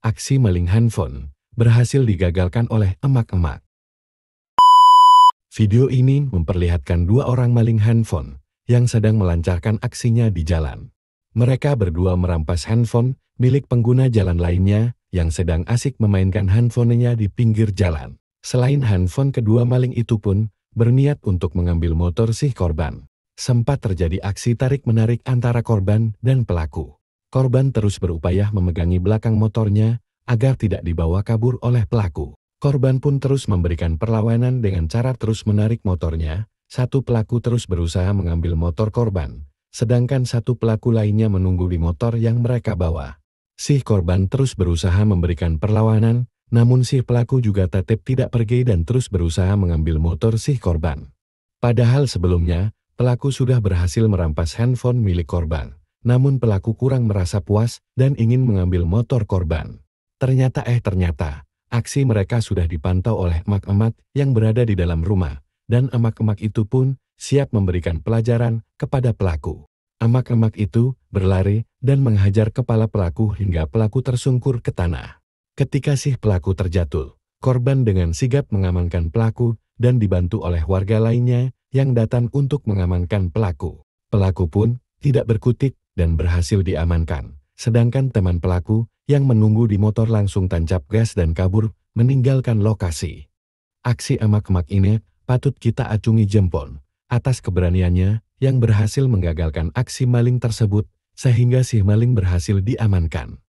aksi maling handphone berhasil digagalkan oleh emak-emak. Video ini memperlihatkan dua orang maling handphone yang sedang melancarkan aksinya di jalan. Mereka berdua merampas handphone milik pengguna jalan lainnya yang sedang asik memainkan handphonenya di pinggir jalan. Selain handphone kedua maling itu pun berniat untuk mengambil motor si korban. Sempat terjadi aksi tarik-menarik antara korban dan pelaku. Korban terus berupaya memegangi belakang motornya agar tidak dibawa kabur oleh pelaku. Korban pun terus memberikan perlawanan dengan cara terus menarik motornya. Satu pelaku terus berusaha mengambil motor korban, sedangkan satu pelaku lainnya menunggu di motor yang mereka bawa. Si korban terus berusaha memberikan perlawanan, namun si pelaku juga tetap tidak pergi dan terus berusaha mengambil motor si korban. Padahal sebelumnya, pelaku sudah berhasil merampas handphone milik korban. Namun pelaku kurang merasa puas dan ingin mengambil motor korban. Ternyata eh ternyata, aksi mereka sudah dipantau oleh emak-emak yang berada di dalam rumah, dan emak-emak itu pun siap memberikan pelajaran kepada pelaku. Emak-emak itu berlari dan menghajar kepala pelaku hingga pelaku tersungkur ke tanah. Ketika si pelaku terjatuh, korban dengan sigap mengamankan pelaku dan dibantu oleh warga lainnya yang datang untuk mengamankan pelaku. Pelaku pun tidak berkutik dan berhasil diamankan. Sedangkan teman pelaku, yang menunggu di motor langsung tancap gas dan kabur, meninggalkan lokasi. Aksi emak-emak ini patut kita acungi jempol atas keberaniannya yang berhasil menggagalkan aksi maling tersebut sehingga si maling berhasil diamankan.